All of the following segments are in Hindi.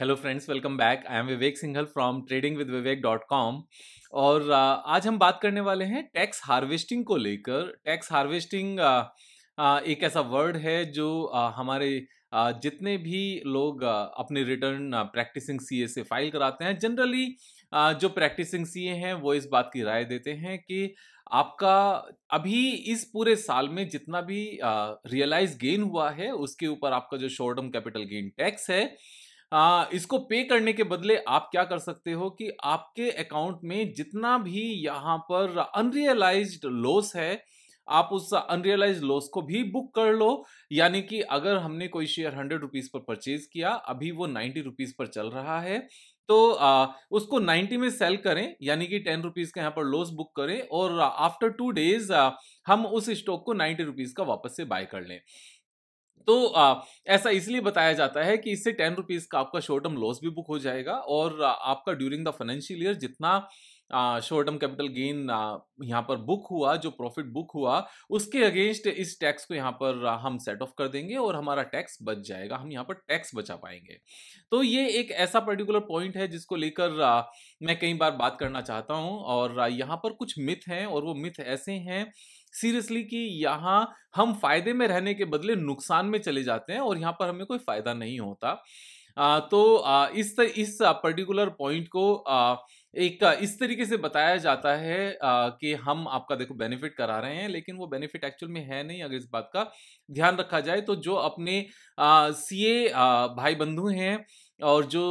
Hello friends welcome back I am Vivek Singhal from trading with Vivek dot com और uh, आज हम बात करने वाले हैं टैक्स हार्वेस्टिंग को लेकर टैक्स हार्वेस्टिंग uh, uh, एक ऐसा वर्ड है जो हमारे जितने भी लोग अपने रिटर्न प्रैक्टिसिंग सीए से फाइल कराते हैं जनरली जो प्रैक्टिसिंग सीए हैं वो इस बात की राय देते हैं कि आपका अभी इस पूरे साल में जितना भी रियलाइज गेन हुआ है उसके ऊपर आपका जो short term capital gain tax है आ, इसको पे करने के बदले आप क्या कर सकते हो कि आपके अकाउंट में जितना भी यहाँ पर अनरियलाइज लॉस है आप उस अनरियलाइज लॉस को भी बुक कर लो यानी कि अगर हमने कोई शेयर हंड्रेड रुपीज पर परचेज किया अभी वो नाइन्टी रुपीज पर चल रहा है तो आ, उसको नाइन्टी में सेल करें यानी कि टेन रुपीज का यहाँ पर लॉस बुक करें और आफ्टर टू डेज हम उस स्टॉक को नाइन्टी रुपीज का वापस से बाय कर लें तो आ, ऐसा इसलिए बताया जाता है कि इससे टेन रुपीज़ का आपका शॉर्ट टर्म लॉस भी बुक हो जाएगा और आपका ड्यूरिंग द फाइनेंशियल ईयर जितना शॉर्ट टर्म कैपिटल गेन यहाँ पर बुक हुआ जो प्रॉफिट बुक हुआ उसके अगेंस्ट इस टैक्स को यहाँ पर हम सेट ऑफ कर देंगे और हमारा टैक्स बच जाएगा हम यहाँ पर टैक्स बचा पाएंगे तो ये एक ऐसा पर्टिकुलर पॉइंट है जिसको लेकर मैं कई बार बात करना चाहता हूँ और यहाँ पर कुछ मिथ हैं और वो मिथ ऐसे हैं सीरियसली कि यहाँ हम फायदे में रहने के बदले नुकसान में चले जाते हैं और यहाँ पर हमें कोई फायदा नहीं होता आ, तो आ, इस तर, इस पर्टिकुलर पॉइंट को आ, एक इस तरीके से बताया जाता है आ, कि हम आपका देखो बेनिफिट करा रहे हैं लेकिन वो बेनिफिट एक्चुअल में है नहीं अगर इस बात का ध्यान रखा जाए तो जो अपने सी ए भाई बंधु हैं और जो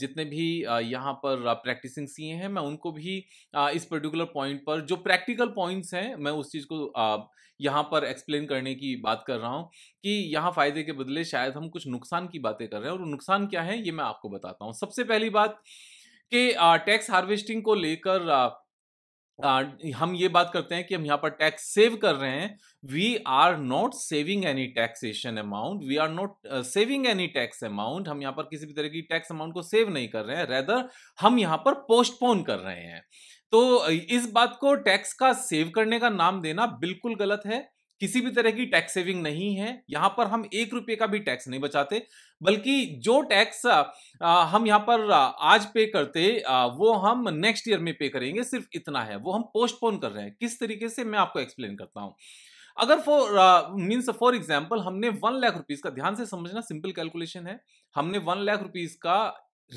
जितने भी यहाँ पर प्रैक्टिसिंग सीए हैं मैं उनको भी इस पर्टिकुलर पॉइंट पर जो प्रैक्टिकल पॉइंट्स हैं मैं उस चीज़ को यहाँ पर एक्सप्लेन करने की बात कर रहा हूँ कि यहाँ फ़ायदे के बदले शायद हम कुछ नुकसान की बातें कर रहे हैं और नुकसान क्या है ये मैं आपको बताता हूँ सबसे पहली बात कि टैक्स हार्वेस्टिंग को लेकर हम ये बात करते हैं कि हम यहाँ पर टैक्स सेव कर रहे हैं we are not saving any taxation amount we are not saving any tax amount हम यहाँ पर किसी भी तरह की टैक्स अमाउंट को सेव नहीं कर रहे हैं रेदर हम यहाँ पर पोस्टपोन कर रहे हैं तो इस बात को टैक्स का सेव करने का नाम देना बिल्कुल गलत है किसी भी तरह की टैक्स सेविंग नहीं है यहाँ पर हम एक रुपये का भी टैक्स नहीं बचाते बल्कि जो टैक्स हम यहाँ पर आज पे करते वो हम नेक्स्ट ईयर में पे करेंगे सिर्फ इतना है वो हम पोस्टपोन कर रहे हैं किस तरीके से मैं आपको एक्सप्लेन करता हूँ अगर फॉर मीन्स फॉर एग्जाम्पल हमने वन लाख रुपीज का ध्यान से समझना सिंपल कैलकुलेशन है हमने वन लाख रुपीज का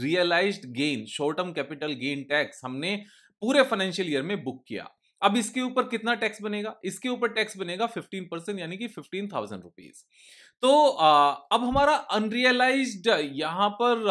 realised gain short term capital gain tax हमने पूरे फाइनेंशियल ईयर में बुक किया अब इसके ऊपर कितना टैक्स बनेगा इसके ऊपर टैक्स बनेगा फिफ्टीन परसेंट यानी कि फिफ्टीन थाउजेंड रुपीज तो आ, अब हमारा अनरियलाइज्ड यहां पर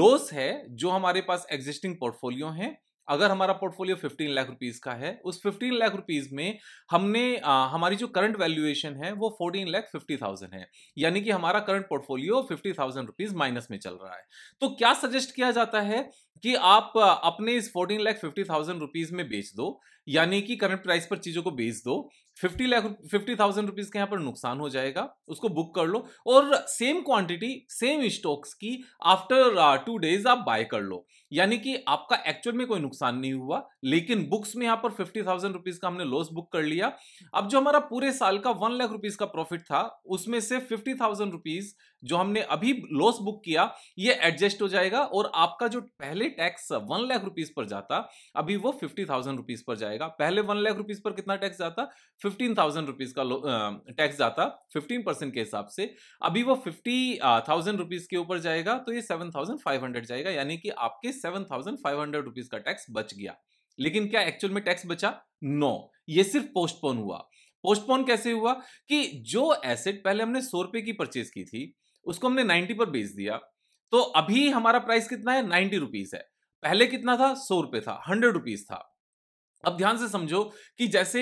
लॉस है जो हमारे पास एग्जिस्टिंग पोर्टफोलियो है अगर हमारा पोर्टफोलियो 15 लाख रुपीस का है उस 15 लाख रुपीस में हमने आ, हमारी जो करंट वैल्यूएशन है वो 14 लाख 50,000 है यानी कि हमारा करंट पोर्टफोलियो 50,000 रुपीज माइनस में चल रहा है तो क्या सजेस्ट किया जाता है कि आप अपने इस 14 लाख 50,000 रुपीज में बेच दो यानी कि करंट प्राइस पर चीज़ों को बेच दो 50 लाख 50,000 रुपीज के यहाँ पर नुकसान हो जाएगा उसको बुक कर लो और सेम क्वांटिटी सेम स्टॉक्स की आफ्टर टू डेज आप बाय कर लो यानी कि आपका एक्चुअल में कोई नुकसान नहीं हुआ लेकिन बुक्स में यहाँ पर फिफ्टी थाउजेंड रुपीज का हमने लॉस बुक कर लिया अब जो हमारा पूरे साल का वन लाख रुपीज का प्रॉफिट था उसमें से फिफ्टी थाउजेंड रुपीज जो हमने अभी लॉस बुक किया ये एडजस्ट हो जाएगा और आपका जो पहले tax one lakh rupees per जाता अभी वो फिफ्टी थाउजेंड रुपीज पर जाएगा पहले वन लाख रुपीज पर कितना टैक्स जाता फिफ्टीन थाउजेंड रुपीज का टैक्स जाता फिफ्टीन परसेंट के हिसाब से अभी वो फिफ्टी थाउजेंड रुपीज के ऊपर जाएगा तो ये सेवन थाउजेंड फाइव हंड्रेड जाएगा यानी कि आपके सेवन थाउजेंड का टैक्स बच गया लेकिन क्या एक्चुअल में टैक्स बचा नो no. ये सिर्फ पोस्टपोन हुआ पोस्टपोन कैसे हुआ कि जो एसेट पहले हमने सौ रुपए की परचेज की थी उसको हमने नाइन्टी पर बेच दिया तो अभी हमारा प्राइस कितना है नाइन्टी रुपीज है पहले कितना था सौ रुपए था हंड्रेड रुपीज था अब ध्यान से समझो कि जैसे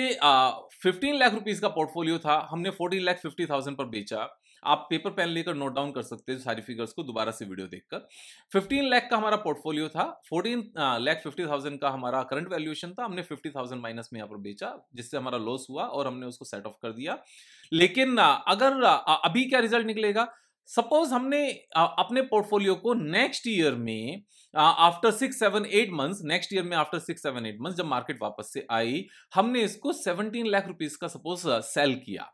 फिफ्टीन लाख रुपीज का पोर्टफोलियो था हमने फोर्टीन लाख फिफ्टी थाउजेंड पर बेचा आप पेपर पेन लेकर नोट डाउन कर सकते हैं सारी फिगर्स को दोबारा से वीडियो देखकर 15 लाख का हमारा पोर्टफोलियो था 14 लाख 50,000 का हमारा करंट वैल्यूएशन था हमने 50,000 माइनस में यहाँ पर बेचा जिससे हमारा लॉस हुआ और हमने उसको सेट ऑफ कर दिया लेकिन अगर अभी क्या रिजल्ट निकलेगा सपोज हमने अपने पोर्टफोलियो को नेक्स्ट ईयर में after six seven eight months next year में after six seven eight months जब मार्केट वापस से आई हमने इसको सेवनटीन लाख रुपीज का सपोज सेल किया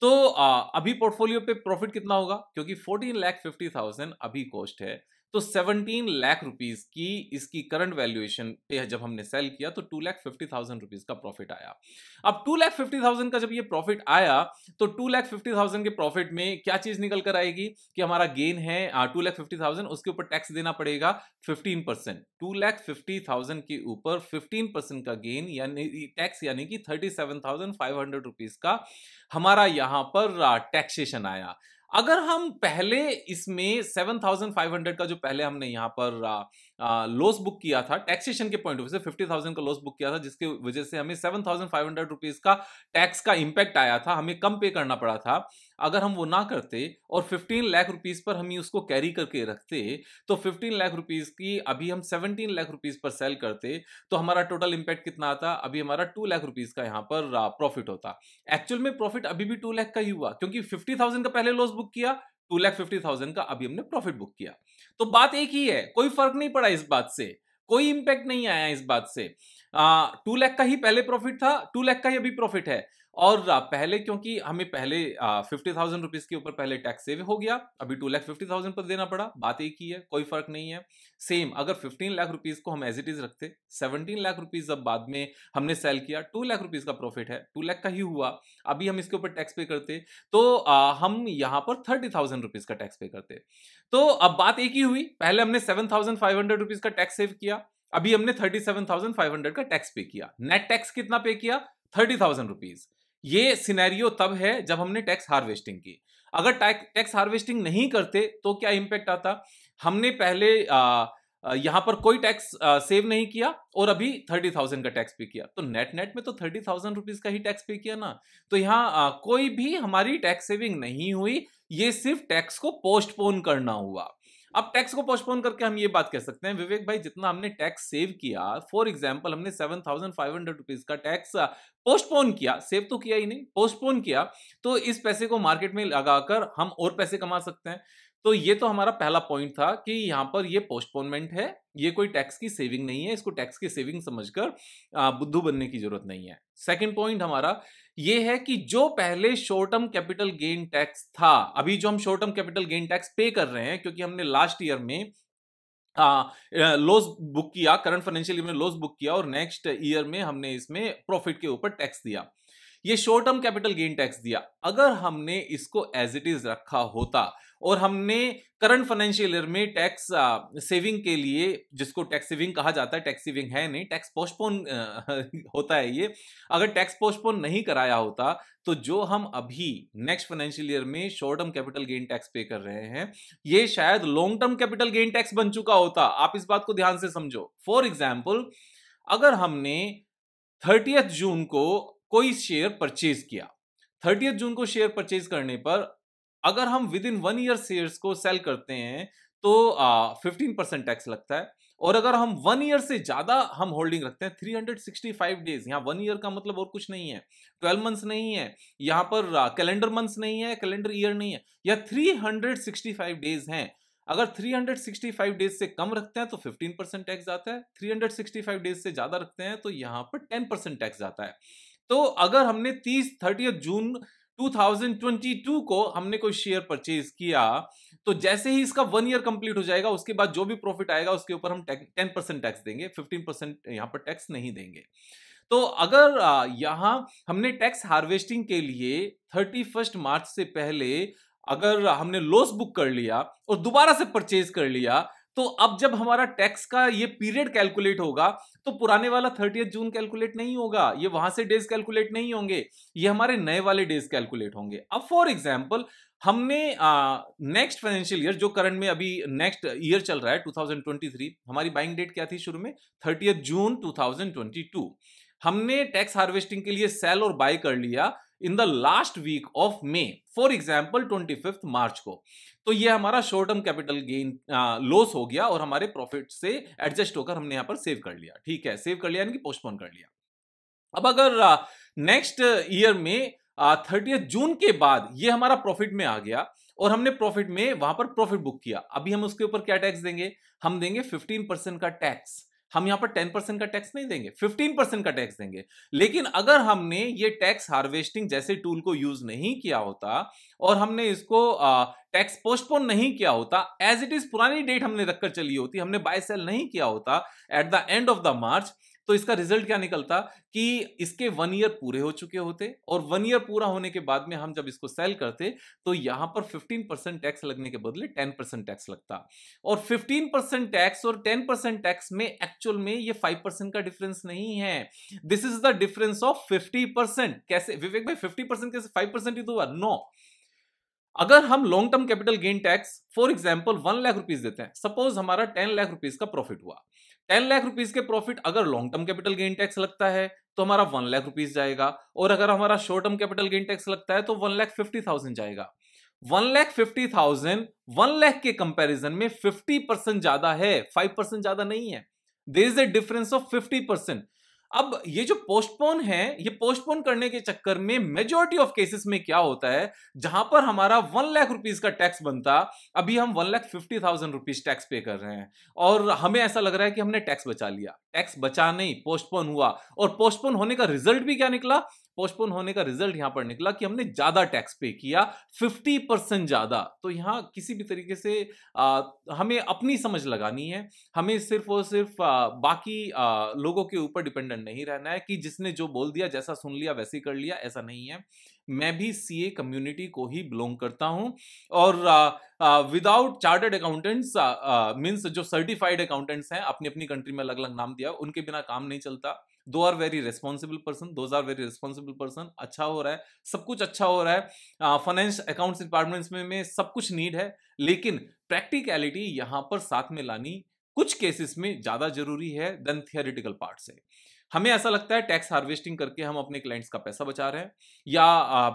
तो आ, अभी पोर्टफोलियो पे प्रॉफिट कितना होगा क्योंकि फोर्टीन लैख फिफ्टी थाउजेंड अभी कॉस्ट है तो 17 लाख रुपीस की इसकी करंट वैल्यूएशन पे जब हमने सेल किया तो two lakh fifty thousand rupees का प्रॉफिट आया अब टू लाख फिफ्टी थाउजेंड का जब ये प्रॉफिट आया तो टू लाख फिफ्टी थाउजेंड के प्रॉफिट में क्या चीज निकल कर आएगी कि हमारा गेन है टू लाख फिफ्टी थाउजेंड उसके ऊपर टैक्स देना पड़ेगा fifteen percent two lakh fifty thousand के ऊपर फिफ्टीन परसेंट का गेन यानी टैक्स यानी कि thirty seven thousand five hundred rupees का हमारा यहां पर टैक्सेशन आया अगर हम पहले इसमें 7,500 का जो पहले हमने यहाँ पर लॉस बुक किया था टैक्सेशन के पॉइंट ऑफ व्यू से 50,000 का लॉस बुक किया था जिसके वजह से हमें 7,500 रुपीज का टैक्स का इम्पैक्ट आया था हमें कम पे करना पड़ा था अगर हम वो ना करते और 15 लाख रुपीस पर हम उसको कैरी करके रखते तो 15 लाख रुपीस की अभी हम 17 लाख रुपीस पर सेल करते तो हमारा टोटल इम्पैक्ट कितना आता अभी हमारा टू लाख रुपीस का यहाँ पर प्रॉफिट होता एक्चुअल में प्रॉफिट अभी भी टू लाख का ही हुआ क्योंकि फिफ्टी थाउजेंड का पहले लॉस बुक किया टू लाख फिफ्टी थाउजेंड का अभी हमने प्रॉफिट बुक किया तो बात एक ही है कोई फर्क नहीं पड़ा इस बात से कोई इम्पैक्ट नहीं आया इस बात से टू लैख का ही पहले प्रॉफिट था टू लैख का ही अभी प्रॉफिट है और पहले क्योंकि हमें पहले फिफ्टी थाउजेंड रुपीज़ के ऊपर पहले टैक्स सेव हो गया अभी टू लैख फिफ्टी थाउजेंड पर देना पड़ा बात एक ही है कोई फर्क नहीं है सेम अगर फिफ्टीन लाख रुपीज़ को हम एज इट इज़ रखते सेवनटीन लाख रुपीज़ अब बाद में हमने सेल किया टू लाख रुपीज़ का प्रॉफिट है टू लाख का ही हुआ अभी हम इसके ऊपर टैक्स पे करते तो आ, हम यहाँ पर थर्टी थाउजेंड रुपीज़ का टैक्स पे करते तो अब बात एक ही हुई पहले हमने seven thousand five hundred rupees का टैक्स सेव किया अभी हमने thirty seven thousand five hundred का टैक्स पे किया नेट टैक्स कितना पे किया थर्टी थाउजेंड रुपीज़ ये सिनेरियो तब है जब हमने टैक्स हार्वेस्टिंग की अगर टैक्स हार्वेस्टिंग नहीं करते तो क्या इम्पैक्ट आता हमने पहले आ, यहां पर कोई टैक्स सेव नहीं किया और अभी थर्टी थाउजेंड का टैक्स पे किया तो नेट नेट में तो थर्टी थाउजेंड रुपीज का ही टैक्स पे किया ना तो यहाँ कोई भी हमारी टैक्स सेविंग नहीं हुई ये सिर्फ टैक्स को पोस्टपोन करना हुआ अब टैक्स को पोस्टपोन करके हम ये बात कह सकते हैं विवेक भाई जितना हमने टैक्स सेव किया फॉर एग्जाम्पल हमने seven thousand five hundred rupees का टैक्स पोस्टपोन uh, किया सेव तो किया ही नहीं पोस्टपोन किया तो इस पैसे को मार्केट में लगाकर हम और पैसे कमा सकते हैं तो ये तो हमारा पहला पॉइंट था कि यहाँ पर ये पोस्टपोनमेंट है ये कोई टैक्स की सेविंग नहीं है इसको टैक्स की सेविंग समझकर uh, बुद्धू बनने की जरूरत नहीं है सेकंड पॉइंट हमारा ये है कि जो पहले short term capital gain tax था अभी जो हम short term capital gain tax pay कर रहे हैं क्योंकि हमने लास्ट ईयर में लॉस बुक किया करंट फाइनेंशियल ईयर में लॉस बुक किया और नेक्स्ट ईयर में हमने इसमें प्रॉफिट के ऊपर टैक्स दिया ये short term capital gain tax दिया अगर हमने इसको एज इट इज रखा होता और हमने करंट फाइनेंशियल ईयर में टैक्स सेविंग के लिए जिसको टैक्स सेविंग कहा जाता है टैक्स सेविंग है नहीं टैक्स पोस्टपोन होता है ये अगर टैक्स पोस्टपोन नहीं कराया होता तो जो हम अभी नेक्स्ट फाइनेंशियल ईयर में short term capital gain tax pay कर रहे हैं ये शायद long term capital gain tax बन चुका होता आप इस बात को ध्यान से समझो फॉर एग्जाम्पल अगर हमने थर्टियथ जून को कोई शेयर परचेज किया थर्टियथ जून को शेयर परचेज करने पर अगर हम within one year shares को सेल करते हैं तो फिफ्टीन परसेंट टैक्स लगता है और अगर हम वन ईयर से ज्यादा हम होल्डिंग रखते हैं फाइव डेज यहाँ वन ईयर का मतलब और कुछ नहीं है ट्वेल्व मंथ्स नहीं है यहाँ पर कैलेंडर मंथ्स नहीं है कैलेंडर ईयर नहीं है या three hundred sixty five days है अगर three hundred sixty five days से कम रखते हैं तो फिफ्टीन परसेंट टैक्स आता है three hundred sixty five days से ज्यादा रखते हैं तो यहाँ पर टेन परसेंट टैक्स आता है तो अगर हमने तीस थर्टी जून 2022 को हमने कोई शेयर परचेज किया तो जैसे ही इसका वन ईयर कंप्लीट हो जाएगा उसके बाद जो भी प्रॉफिट आएगा उसके ऊपर हम टेन परसेंट टैक्स देंगे फिफ्टीन परसेंट यहाँ पर टैक्स नहीं देंगे तो अगर यहाँ हमने टैक्स हार्वेस्टिंग के लिए थर्टी फर्स्ट मार्च से पहले अगर हमने लॉस बुक कर लिया और दोबारा से परचेज कर लिया तो अब जब हमारा टैक्स का ये पीरियड कैलकुलेट होगा तो पुराने वाला थर्टी जून कैलकुलेट नहीं होगा ये वहां से डेज कैलकुलेट नहीं होंगे ये हमारे नए वाले डेज कैलकुलेट होंगे अब फॉर एग्जाम्पल हमने नेक्स्ट फाइनेंशियल ईयर जो करंट में अभी नेक्स्ट ईयर चल रहा है 2023 हमारी बाइंग डेट क्या थी शुरू में थर्टी जून 2022 हमने टैक्स हार्वेस्टिंग के लिए सेल और बाय कर लिया in the last week of May for example twenty March को तो ये हमारा short term capital gain loss हो गया और हमारे प्रॉफिट से एडजस्ट होकर हमने यहाँ पर सेव कर लिया ठीक है सेव कर लिया यानी कि पोस्टपोन कर लिया अब अगर नेक्स्ट ईयर में थर्टी जून के बाद ये हमारा प्रॉफिट में आ गया और हमने प्रॉफिट में वहां पर प्रॉफिट बुक किया अभी हम उसके ऊपर क्या टैक्स देंगे हम देंगे फिफ्टीन परसेंट का टैक्स हम यहां पर टेन परसेंट का टैक्स नहीं देंगे फिफ्टीन परसेंट का टैक्स देंगे लेकिन अगर हमने ये टैक्स हार्वेस्टिंग जैसे टूल को यूज नहीं किया होता और हमने इसको टैक्स पोस्टपोन नहीं किया होता एज इट इज पुरानी डेट हमने रखकर चली होती हमने बाय सेल नहीं किया होता at the end of the March तो इसका रिजल्ट क्या निकलता कि इसके वन ईयर पूरे हो चुके होते और वन ईयर पूरा होने के बाद में हम जब इसको सेल करते तो यहां पर 15 परसेंट टैक्स लगने के बदले 10 परसेंट टैक्स लगता और 15 परसेंट टैक्स और 10 परसेंट टैक्स में एक्चुअल में ये 5 परसेंट का डिफरेंस नहीं है this is the difference of fifty कैसे विवेक भाई फिफ्टी परसेंट कैसे फाइव परसेंट ही तो हुआ नो अगर हम long term capital gain tax for example one lakh rupees देते हैं सपोज हमारा टेन लाख रुपीज का प्रॉफिट हुआ टेन लाख रुपीज के प्रॉफिट अगर long term capital gain tax लगता है तो हमारा वन लाख रुपीज जाएगा और अगर हमारा short term capital gain tax लगता है तो वन लाख फिफ्टी थाउजेंड जाएगा one lakh fifty thousand one lakh के कंपैरिजन में फिफ्टी परसेंट ज्यादा है फाइव परसेंट ज्यादा नहीं है there is a difference of fifty percent अब ये जो पोस्टपोन है ये पोस्टपोन करने के चक्कर में मेजोरिटी ऑफ केसेस में क्या होता है जहां पर हमारा वन लाख रुपीज का टैक्स बनता अभी हम one lakh fifty thousand rupees tax pay कर रहे हैं और हमें ऐसा लग रहा है कि हमने टैक्स बचा लिया टैक्स बचा नहीं पोस्टपोन हुआ और पोस्टपोन होने का रिजल्ट भी क्या निकला पोस्टपोन होने का रिजल्ट यहाँ पर निकला कि हमने ज्यादा टैक्स पे किया 50 परसेंट ज्यादा तो यहाँ किसी भी तरीके से आ, हमें अपनी समझ लगानी है हमें सिर्फ और सिर्फ आ, बाकी आ, लोगों के ऊपर डिपेंडेंट नहीं रहना है कि जिसने जो बोल दिया जैसा सुन लिया वैसे कर लिया ऐसा नहीं है मैं भी सी ए कम्युनिटी को ही बिलोंग करता हूं और विदाउट चार्टर्ड अकाउंटेंट्स मीन्स जो सर्टिफाइड अकाउंटेंट्स हैं अपनी अपनी कंट्री में अलग अलग नाम दिया उनके बिना काम नहीं चलता दो आर वेरी रेस्पॉन्सिबल पर्सन दो आर वेरी रेस्पॉन्सिबल पर्सन अच्छा हो रहा है सब कुछ अच्छा हो रहा है फाइनेंस अकाउंट्स डिपार्टमेंट्स में, में सब कुछ नीड है लेकिन प्रैक्टिकलिटी यहाँ पर साथ में लानी कुछ केसेस में ज़्यादा जरूरी है देन थियोरिटिकल पार्ट से हमें ऐसा लगता है टैक्स हार्वेस्टिंग करके हम अपने क्लाइंट्स का पैसा बचा रहे हैं या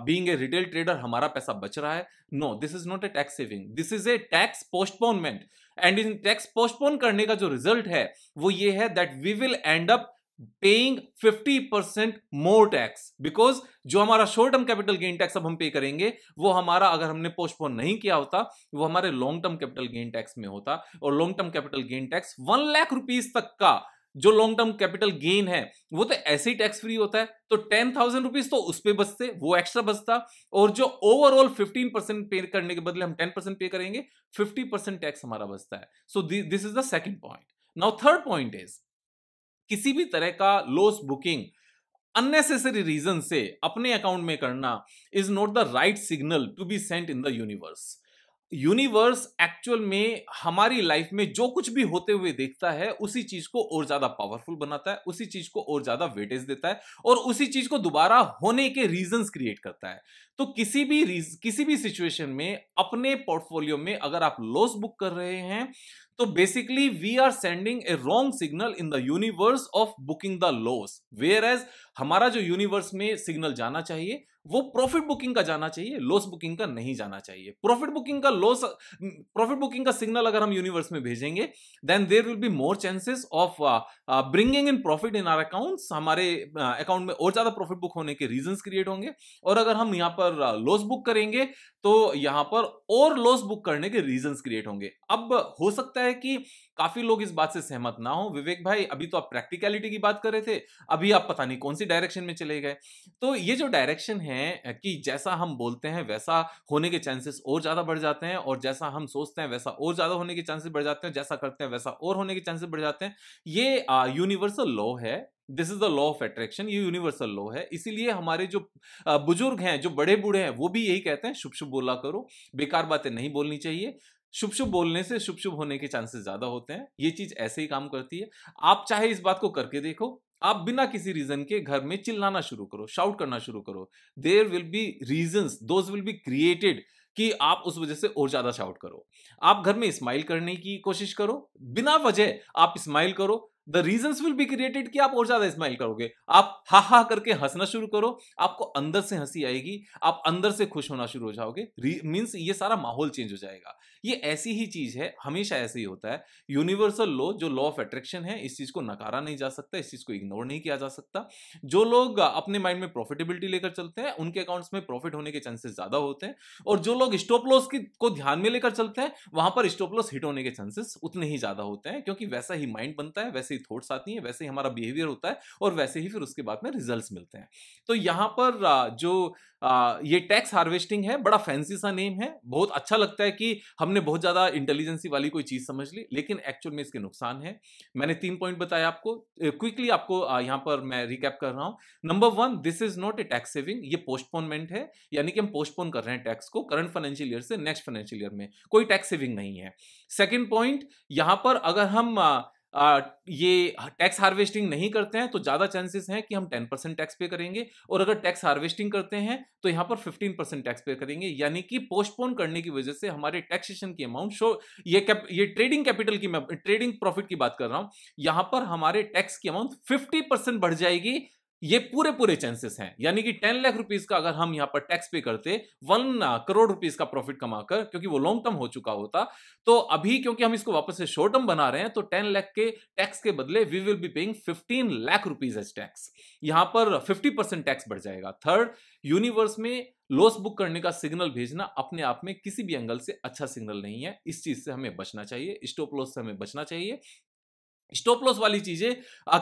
बीइंग ए रिटेल ट्रेडर हमारा पैसा बच रहा है no this is not a tax saving this is a tax postponement and in tax postpone करने का जो रिजल्ट है वो ये है that we will end up paying 50 percent more tax because जो हमारा short term capital gain tax अब हम पे करेंगे वो हमारा अगर हमने पोस्टपोन नहीं किया होता वो हमारे long term capital gain tax में होता और long term capital gain tax one lakh rupees तक का जो लॉन्ग टर्म कैपिटल गेन है वो तो ऐसे ही टैक्स फ्री होता है तो टेन थाउजेंड रुपीज तो उस पर बचते वो एक्स्ट्रा बचता और जो ओवरऑल फिफ्टीन परसेंट पे करने के बदले हम टेन परसेंट पे करेंगे फिफ्टी परसेंट टैक्स हमारा बचता है so this is the second point now third point is किसी भी तरह का लॉस बुकिंग अननेसेसरी रीजन से अपने अकाउंट में करना is not the right signal to be sent in the universe universe actual में हमारी लाइफ में जो कुछ भी होते हुए देखता है उसी चीज को और ज्यादा पावरफुल बनाता है उसी चीज को और ज्यादा वेटेज देता है और उसी चीज को दोबारा होने के रीजंस क्रिएट करता है तो किसी भी किसी भी सिचुएशन में अपने पोर्टफोलियो में अगर आप लॉस बुक कर रहे हैं So basically we are sending a wrong signal in the universe of booking the lows. Whereas हमारा जो यूनिवर्स में सिग्नल जाना चाहिए वो प्रॉफिट बुकिंग का जाना चाहिए लॉस बुकिंग का नहीं जाना चाहिए प्रॉफिट बुकिंग का लॉस प्रॉफिट बुकिंग का सिग्नल अगर हम यूनिवर्स में भेजेंगे then there will be more chances of bringing in profit in our accounts हमारे अकाउंट uh, में और ज्यादा प्रॉफिट बुक होने के रीजन क्रिएट होंगे और अगर हम यहाँ पर लॉस uh, बुक करेंगे तो यहाँ पर और लॉस बुक करने के रीजन क्रिएट होंगे अब हो सकता है कि काफी लोग इस बात से सहमत ना हो विवेक भाई अभी तो आप प्रैक्टिकलिटी की बात कर रहे थे अभी आप पता नहीं कौन सी डायरेक्शन में चले गए तो ये जो डायरेक्शन है कि जैसा हम बोलते हैं वैसा होने के चांसेस और ज्यादा बढ़ जाते हैं और जैसा हम सोचते हैं वैसा और ज्यादा होने के चांसेस बढ़ जाते हैं जैसा करते हैं वैसा और होने के चांसेस बढ़ जाते हैं ये यूनिवर्सल लॉ है this is the law of attraction ये यूनिवर्सल लॉ है इसीलिए हमारे जो बुजुर्ग हैं जो बड़े बूढ़े हैं वो भी यही कहते हैं शुभ शुभ बोला करो बेकार बातें नहीं बोलनी चाहिए शुभ शुभ बोलने से शुभ शुभ होने के चांसेस ज्यादा होते हैं ये चीज ऐसे ही काम करती है आप चाहे इस बात को करके देखो आप बिना किसी रीजन के घर में चिल्लाना शुरू करो शाउट करना शुरू करो there will be reason those will be created कि आप उस वजह से और ज्यादा शाउट करो आप घर में स्माइल करने की कोशिश करो बिना वजह आप स्माइल करो the reason will be created कि आप और ज्यादा स्माइल करोगे आप हा हा करके हंसना शुरू करो आपको अंदर से हंसी आएगी आप अंदर से खुश होना शुरू हो जाओगे मीन्स ये सारा माहौल चेंज हो जाएगा ये ऐसी ही चीज है हमेशा ऐसे ही होता है यूनिवर्सल लॉ जो लॉ ऑफ अट्रैक्शन है इस चीज को नकारा नहीं जा सकता इस चीज को इग्नोर नहीं किया जा सकता जो लोग अपने माइंड में प्रॉफिटेबिलिटी लेकर चलते हैं उनके अकाउंट्स में प्रॉफिट होने के चांसेस ज्यादा होते हैं और जो लोग स्टॉप लॉस को ध्यान में लेकर चलते हैं वहां पर स्टॉप लॉस हिट होने के चांसेस उतने ही ज्यादा होते हैं क्योंकि वैसा ही माइंड बनता है वैसे वैसे ही थॉट्स आती हैं वैसे ही हमारा बिहेवियर होता है और वैसे ही फिर उसके बाद में रिजल्ट मिलते हैं तो यहाँ पर जो ये टैक्स हार्वेस्टिंग है बड़ा फैंसी सा नेम है बहुत अच्छा लगता है कि हमने बहुत ज़्यादा इंटेलिजेंसी वाली कोई चीज़ समझ ली लेकिन एक्चुअल में इसके नुकसान है मैंने तीन पॉइंट बताया आपको क्विकली आपको यहाँ पर मैं रिकैप कर रहा हूँ number one this is not a tax saving ये पोस्टपोनमेंट है यानी कि हम पोस्टपोन कर रहे हैं टैक्स को करंट फाइनेंशियल ईयर से नेक्स्ट फाइनेंशियल ईयर में कोई टैक्स सेविंग नहीं है सेकेंड पॉइंट यहाँ पर अगर हम uh, ये टैक्स हार्वेस्टिंग नहीं करते हैं तो ज़्यादा चांसेस हैं कि हम टेन परसेंट टैक्स पे करेंगे और अगर टैक्स हार्वेस्टिंग करते हैं तो यहाँ पर फिफ्टीन परसेंट टैक्स पे करेंगे यानी कि पोस्टपोन करने की वजह से हमारे टैक्सेशन की अमाउंट शो ये कैप ये ट्रेडिंग कैपिटल की मैं ट्रेडिंग प्रॉफिट की बात कर रहा हूँ यहाँ पर हमारे टैक्स की अमाउंट फिफ्टी परसेंट बढ़ जाएगी ये पूरे पूरे चांसेस हैं यानी कि टेन लाख रुपीज का अगर हम यहां पर टैक्स पे करते वन करोड़ रुपीज का प्रॉफिट कमाकर क्योंकि वो लॉन्ग टर्म हो चुका होता तो अभी क्योंकि हम इसको वापस से शॉर्ट टर्म बना रहे हैं तो टेन लाख के टैक्स के बदले we will be paying fifteen lakh rupees as tax यहां पर फिफ्टी परसेंट टैक्स बढ़ जाएगा थर्ड यूनिवर्स में लॉस बुक करने का सिग्नल भेजना अपने आप में किसी भी एंगल से अच्छा सिग्नल नहीं है इस चीज से हमें बचना चाहिए स्टॉप लॉस से हमें बचना चाहिए स्टॉप लॉस वाली चीजें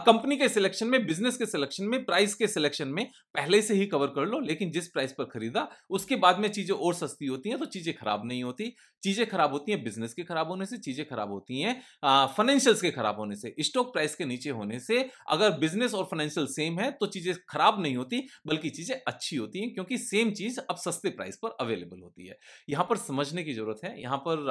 कंपनी के सिलेक्शन में बिजनेस के सिलेक्शन में प्राइस के सिलेक्शन में पहले से ही कवर कर लो लेकिन जिस प्राइस पर खरीदा उसके बाद में चीजें और सस्ती होती हैं तो चीजें खराब नहीं होती चीजें खराब होती हैं बिजनेस के खराब होने से चीजें खराब होती हैं फाइनेंशियल्स के खराब होने से स्टॉक प्राइस के नीचे होने से अगर बिजनेस और फाइनेंशियल सेम है तो चीजें खराब नहीं होती बल्कि चीजें अच्छी होती हैं क्योंकि सेम चीज अब सस्ते प्राइस पर अवेलेबल होती है यहां पर समझने की जरूरत है यहां पर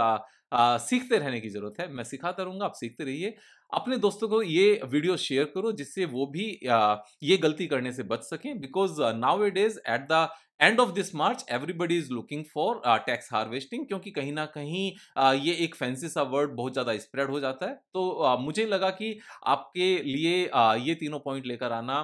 आ, सीखते रहने की ज़रूरत है मैं सिखाता रहूँगा आप सीखते रहिए अपने दोस्तों को ये वीडियो शेयर करो जिससे वो भी आ, ये गलती करने से बच सकें because now it is at the end of this March everybody is looking for tax harvesting क्योंकि कहीं ना कहीं uh, ये एक फैंसी सा वर्ड बहुत ज़्यादा स्प्रेड हो जाता है तो uh, मुझे लगा कि आपके लिए uh, ये तीनों पॉइंट लेकर आना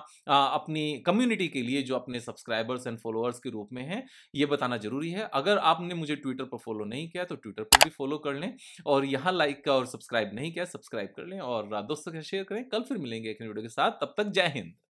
अपनी कम्युनिटी के लिए जो अपने सब्सक्राइबर्स एंड फॉलोअर्स के रूप में हैं ये बताना जरूरी है अगर आपने मुझे ट्विटर पर फॉलो नहीं किया तो ट्विटर पर भी फॉलो कर लें और यहाँ लाइक और सब्सक्राइब नहीं किया सब्सक्राइब कर लें और दोस्तों के शेयर करें कल फिर मिलेंगे एक वीडियो के साथ तब तक जय हिंद